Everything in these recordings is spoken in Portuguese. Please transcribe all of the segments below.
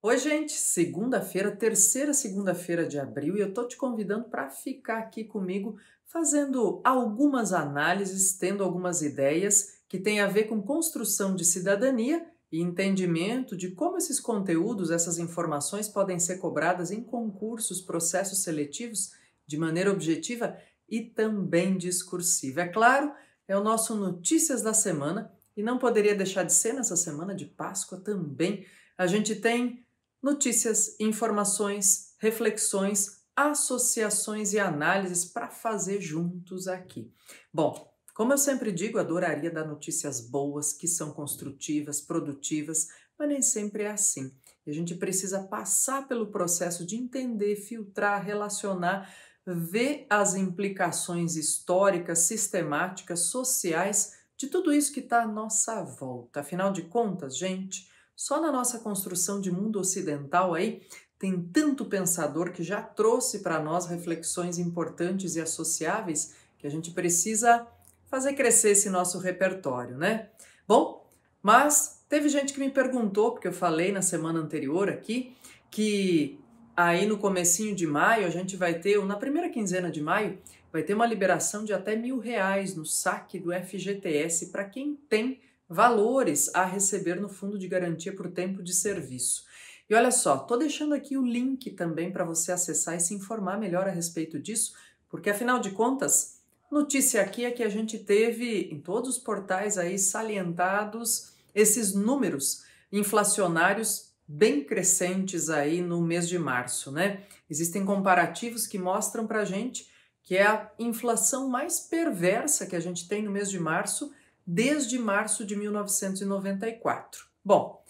Oi, gente! Segunda-feira, terceira segunda-feira de abril, e eu tô te convidando para ficar aqui comigo fazendo algumas análises, tendo algumas ideias que têm a ver com construção de cidadania e entendimento de como esses conteúdos, essas informações podem ser cobradas em concursos, processos seletivos de maneira objetiva e também discursiva. É claro, é o nosso Notícias da Semana e não poderia deixar de ser nessa semana de Páscoa também. A gente tem notícias, informações, reflexões, associações e análises para fazer juntos aqui. Bom, como eu sempre digo, adoraria dar notícias boas, que são construtivas, produtivas, mas nem sempre é assim. E a gente precisa passar pelo processo de entender, filtrar, relacionar, ver as implicações históricas, sistemáticas, sociais de tudo isso que está à nossa volta. Afinal de contas, gente, só na nossa construção de mundo ocidental aí tem tanto pensador que já trouxe para nós reflexões importantes e associáveis que a gente precisa fazer crescer esse nosso repertório, né? Bom, mas teve gente que me perguntou, porque eu falei na semana anterior aqui, que aí no comecinho de maio a gente vai ter, na primeira quinzena de maio, vai ter uma liberação de até mil reais no saque do FGTS para quem tem valores a receber no fundo de garantia por tempo de serviço. E olha só, tô deixando aqui o link também para você acessar e se informar melhor a respeito disso, porque afinal de contas, notícia aqui é que a gente teve em todos os portais aí salientados esses números inflacionários bem crescentes aí no mês de março, né? Existem comparativos que mostram para gente que é a inflação mais perversa que a gente tem no mês de março desde março de 1994. Bom,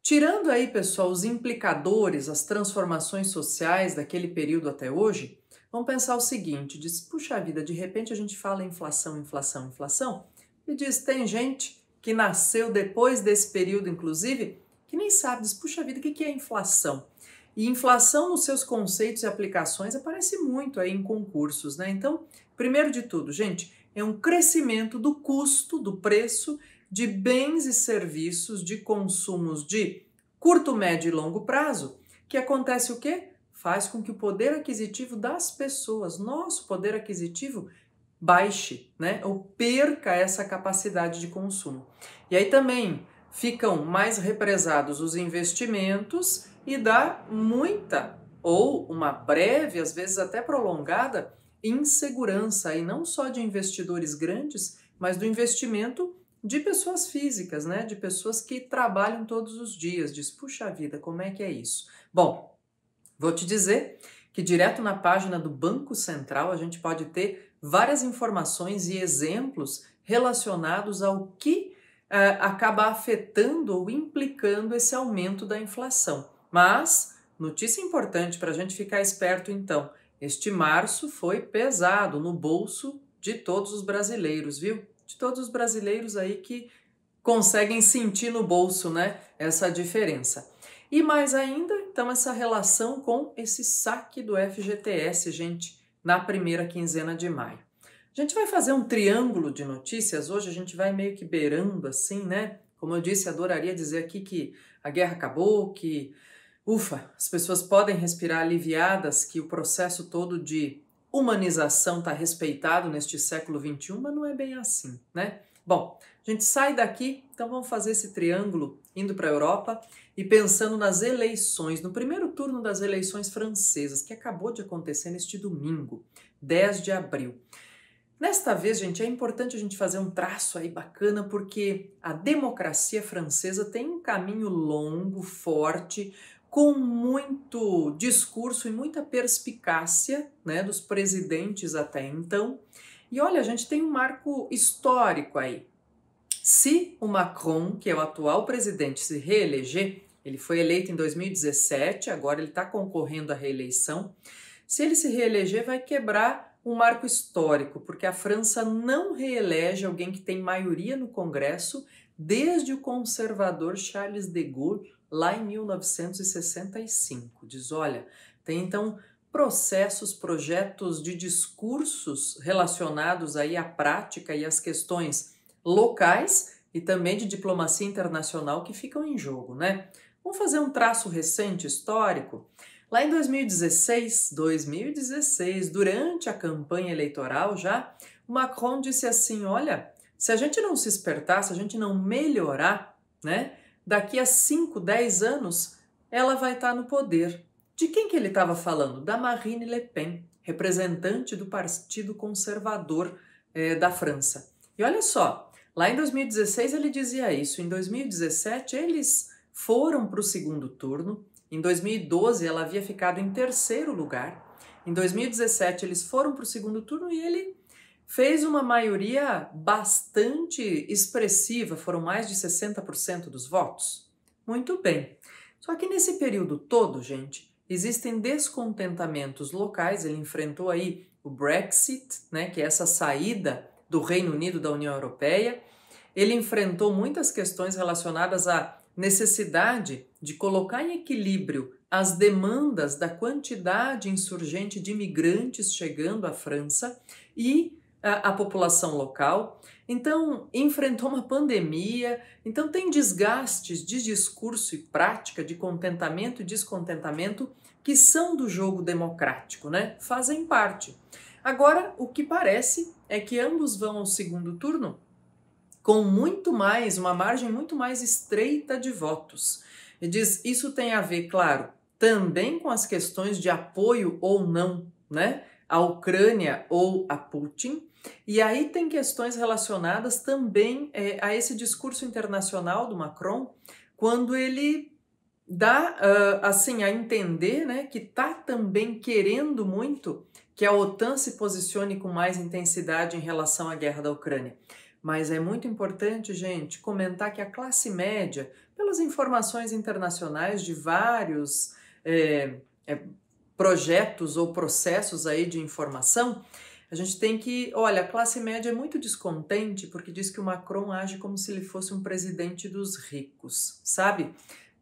tirando aí, pessoal, os implicadores, as transformações sociais daquele período até hoje, vamos pensar o seguinte: diz, puxa vida, de repente a gente fala inflação, inflação, inflação, e diz, tem gente que nasceu depois desse período, inclusive, que nem sabe, diz, puxa vida, o que é inflação? E inflação nos seus conceitos e aplicações aparece muito aí em concursos, né? Então, primeiro de tudo, gente, é um crescimento do custo, do preço de bens e serviços de consumos de curto, médio e longo prazo, que acontece o quê? Faz com que o poder aquisitivo das pessoas, nosso poder aquisitivo, baixe, né? Ou perca essa capacidade de consumo. E aí também ficam mais represados os investimentos e dá muita ou uma breve, às vezes até prolongada, insegurança, e não só de investidores grandes, mas do investimento de pessoas físicas, né? De pessoas que trabalham todos os dias. Diz, puxa vida, como é que é isso? Bom, vou te dizer que direto na página do Banco Central a gente pode ter várias informações e exemplos relacionados ao que uh, acaba afetando ou implicando esse aumento da inflação. Mas, notícia importante para a gente ficar esperto então, este março foi pesado no bolso de todos os brasileiros, viu? De todos os brasileiros aí que conseguem sentir no bolso, né, essa diferença. E mais ainda, então, essa relação com esse saque do FGTS, gente, na primeira quinzena de maio. A gente vai fazer um triângulo de notícias hoje, a gente vai meio que beirando assim, né? Como eu disse, adoraria dizer aqui que a guerra acabou, que Ufa, as pessoas podem respirar aliviadas que o processo todo de humanização está respeitado neste século XXI, mas não é bem assim, né? Bom, a gente sai daqui, então vamos fazer esse triângulo indo para a Europa e pensando nas eleições, no primeiro turno das eleições francesas, que acabou de acontecer neste domingo, 10 de abril. Nesta vez, gente, é importante a gente fazer um traço aí bacana, porque a democracia francesa tem um caminho longo, forte, com muito discurso e muita perspicácia né, dos presidentes até então. E olha, a gente tem um marco histórico aí. Se o Macron, que é o atual presidente, se reeleger, ele foi eleito em 2017, agora ele está concorrendo à reeleição. Se ele se reeleger, vai quebrar um marco histórico, porque a França não reelege alguém que tem maioria no Congresso desde o conservador Charles de Gaulle lá em 1965. Diz: olha, tem então processos, projetos de discursos relacionados aí à prática e às questões locais e também de diplomacia internacional que ficam em jogo, né? Vamos fazer um traço recente histórico. Lá em 2016, 2016, durante a campanha eleitoral já, Macron disse assim: "Olha, se a gente não se espertar, se a gente não melhorar, né? daqui a 5, 10 anos, ela vai estar tá no poder. De quem que ele estava falando? Da Marine Le Pen, representante do Partido Conservador eh, da França. E olha só, lá em 2016 ele dizia isso, em 2017 eles foram para o segundo turno, em 2012 ela havia ficado em terceiro lugar, em 2017 eles foram para o segundo turno e ele fez uma maioria bastante expressiva, foram mais de 60% dos votos. Muito bem. Só que nesse período todo, gente, existem descontentamentos locais. Ele enfrentou aí o Brexit, né, que é essa saída do Reino Unido da União Europeia. Ele enfrentou muitas questões relacionadas à necessidade de colocar em equilíbrio as demandas da quantidade insurgente de imigrantes chegando à França e a, população local. Então, enfrentou uma pandemia, então tem desgastes de discurso e prática, de contentamento e descontentamento, que são do jogo democrático, né? Fazem parte. Agora, o que parece é que ambos vão ao segundo turno com muito mais, uma margem muito mais estreita de votos. E diz: isso tem a ver, claro, também com as questões de apoio ou não, né? A Ucrânia ou a Putin, e aí tem questões relacionadas também é, a esse discurso internacional do Macron, quando ele dá uh, assim a entender né, que está também querendo muito que a OTAN se posicione com mais intensidade em relação à guerra da Ucrânia. Mas é muito importante, gente, comentar que a classe média, pelas informações internacionais de vários é, é, projetos ou processos aí de informação, a gente tem que, olha, a classe média é muito descontente porque diz que o Macron age como se ele fosse um presidente dos ricos, sabe?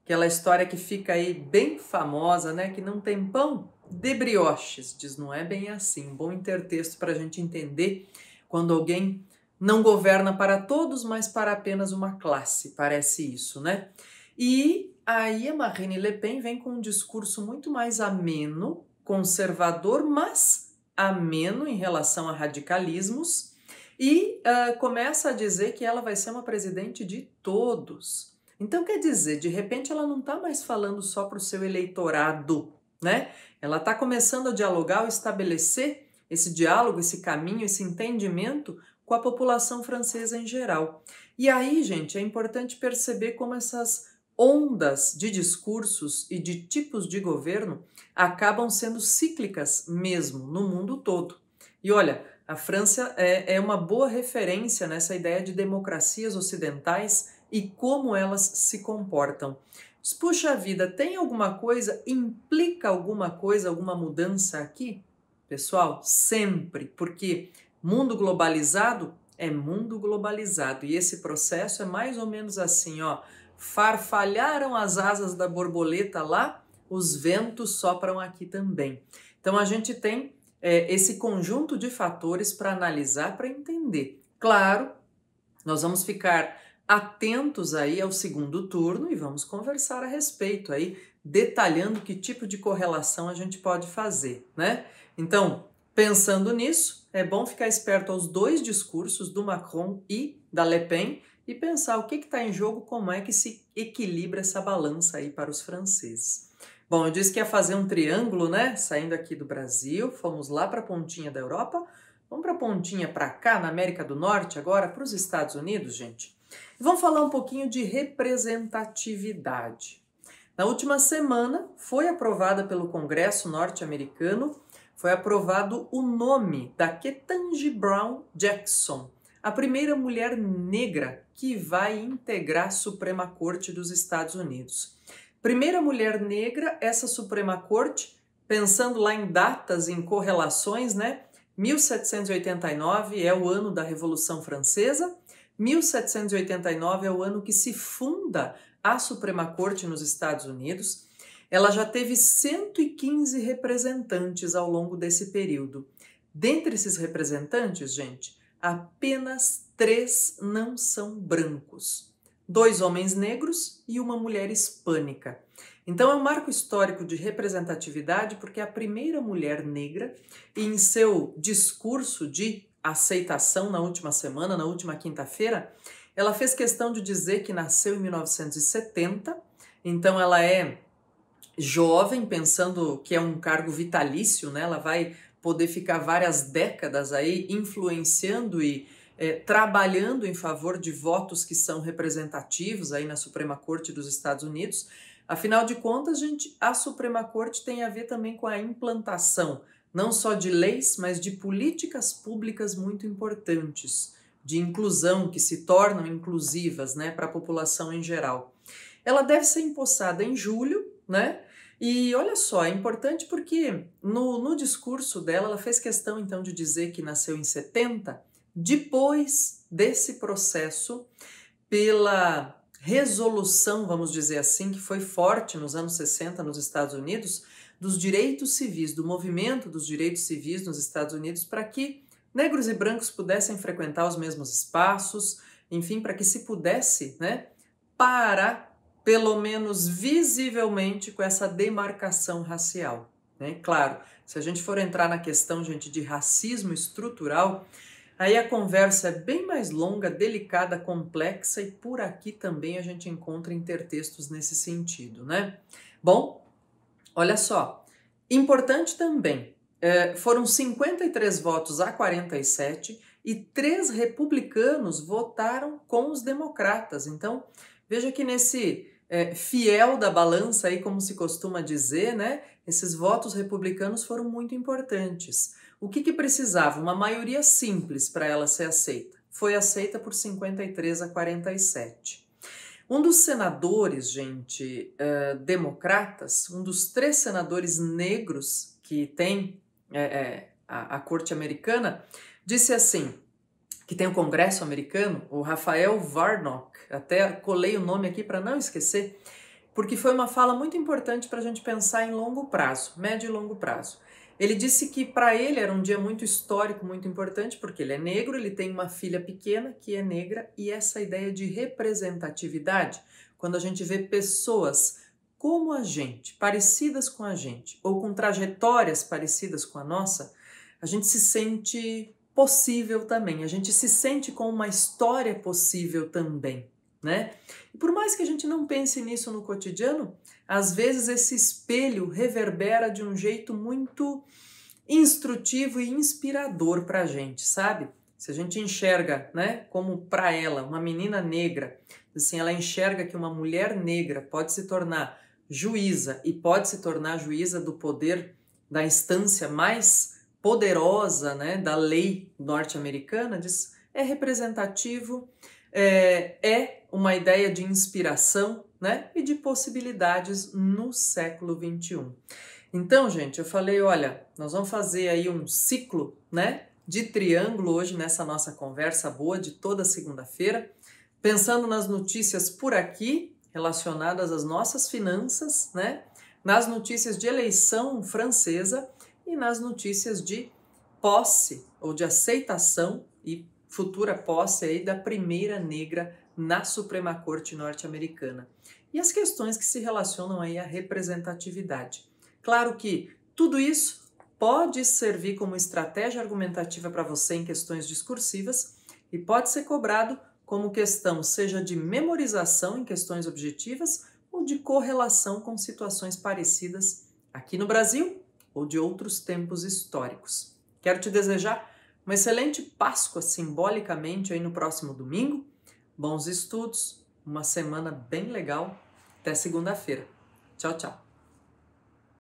Aquela história que fica aí bem famosa, né? Que não tem pão de brioches, diz, não é bem assim. Um bom intertexto para a gente entender quando alguém não governa para todos, mas para apenas uma classe, parece isso, né? E aí a Marine Le Pen vem com um discurso muito mais ameno, conservador, mas ameno em relação a radicalismos e uh, começa a dizer que ela vai ser uma presidente de todos. Então, quer dizer, de repente ela não está mais falando só para o seu eleitorado, né? Ela está começando a dialogar, a estabelecer esse diálogo, esse caminho, esse entendimento com a população francesa em geral. E aí, gente, é importante perceber como essas ondas de discursos e de tipos de governo acabam sendo cíclicas mesmo no mundo todo. E olha, a França é, é uma boa referência nessa ideia de democracias ocidentais e como elas se comportam. Puxa vida, tem alguma coisa, implica alguma coisa, alguma mudança aqui? Pessoal, sempre, porque mundo globalizado é mundo globalizado e esse processo é mais ou menos assim, ó farfalharam as asas da borboleta lá, os ventos sopram aqui também. Então a gente tem é, esse conjunto de fatores para analisar, para entender. Claro, nós vamos ficar atentos aí ao segundo turno e vamos conversar a respeito aí, detalhando que tipo de correlação a gente pode fazer, né? Então, pensando nisso, é bom ficar esperto aos dois discursos do Macron e da Le Pen, e pensar o que está em jogo, como é que se equilibra essa balança aí para os franceses. Bom, eu disse que ia fazer um triângulo, né? Saindo aqui do Brasil, fomos lá para a pontinha da Europa, vamos para a pontinha para cá, na América do Norte, agora para os Estados Unidos, gente. E vamos falar um pouquinho de representatividade. Na última semana, foi aprovada pelo Congresso norte-americano, foi aprovado o nome da Ketanji Brown Jackson, a primeira mulher negra que vai integrar a Suprema Corte dos Estados Unidos. Primeira mulher negra, essa Suprema Corte, pensando lá em datas, em correlações, né? 1789 é o ano da Revolução Francesa, 1789 é o ano que se funda a Suprema Corte nos Estados Unidos. Ela já teve 115 representantes ao longo desse período. Dentre esses representantes, gente, apenas três não são brancos: dois homens negros e uma mulher hispânica. Então é um marco histórico de representatividade porque a primeira mulher negra, em seu discurso de aceitação na última semana, na última quinta-feira, ela fez questão de dizer que nasceu em 1970, então ela é jovem, pensando que é um cargo vitalício, né? Ela vai poder ficar várias décadas aí influenciando e é, trabalhando em favor de votos que são representativos aí na Suprema Corte dos Estados Unidos. Afinal de contas, gente, a Suprema Corte tem a ver também com a implantação não só de leis, mas de políticas públicas muito importantes, de inclusão que se tornam inclusivas, né, para a população em geral. Ela deve ser empossada em julho, né? E olha só, é importante porque no, no discurso dela, ela fez questão então de dizer que nasceu em 70, depois desse processo, pela resolução, vamos dizer assim, que foi forte nos anos 60 nos Estados Unidos, dos direitos civis, do movimento dos direitos civis nos Estados Unidos, para que negros e brancos pudessem frequentar os mesmos espaços, enfim, para que se pudesse né, parar pelo menos visivelmente, com essa demarcação racial. Né? Claro, se a gente for entrar na questão, gente, de racismo estrutural, aí a conversa é bem mais longa, delicada, complexa e por aqui também a gente encontra intertextos nesse sentido, né? Bom, olha só, importante também, eh, foram 53 votos a 47 e três republicanos votaram com os democratas, então Veja que nesse é, fiel da balança, aí, como se costuma dizer, né, esses votos republicanos foram muito importantes. O que, que precisava? Uma maioria simples para ela ser aceita. Foi aceita por 53 a 47. Um dos senadores, gente, uh, democratas, um dos três senadores negros que tem é, é, a, a corte americana, disse assim: que tem o Congresso americano, o Rafael Warnock, até colei o nome aqui para não esquecer, porque foi uma fala muito importante para a gente pensar em longo prazo, médio e longo prazo. Ele disse que para ele era um dia muito histórico, muito importante, porque ele é negro, ele tem uma filha pequena que é negra e essa ideia de representatividade, quando a gente vê pessoas como a gente, parecidas com a gente, ou com trajetórias parecidas com a nossa, a gente se sente possível também. A gente se sente com uma história possível também, né? E por mais que a gente não pense nisso no cotidiano, às vezes esse espelho reverbera de um jeito muito instrutivo e inspirador para a gente, sabe? Se a gente enxerga, né, como para ela, uma menina negra, assim, ela enxerga que uma mulher negra pode se tornar juíza e pode se tornar juíza do poder da instância mais poderosa né, da lei norte-americana, diz é representativo, é, é, uma ideia de inspiração né, e de possibilidades no século XXI. Então, gente, eu falei, olha, nós vamos fazer aí um ciclo né, de triângulo hoje nessa nossa conversa boa de toda segunda-feira, pensando nas notícias por aqui relacionadas às nossas finanças, né, nas notícias de eleição francesa e nas notícias de posse ou de aceitação e futura posse aí da primeira negra na Suprema Corte norte-americana. E as questões que se relacionam aí à representatividade. Claro que tudo isso pode servir como estratégia argumentativa para você em questões discursivas e pode ser cobrado como questão seja de memorização em questões objetivas ou de correlação com situações parecidas aqui no Brasil ou de outros tempos históricos. Quero te desejar uma excelente Páscoa simbolicamente aí no próximo domingo, bons estudos, uma semana bem legal. Até segunda-feira. Tchau, tchau.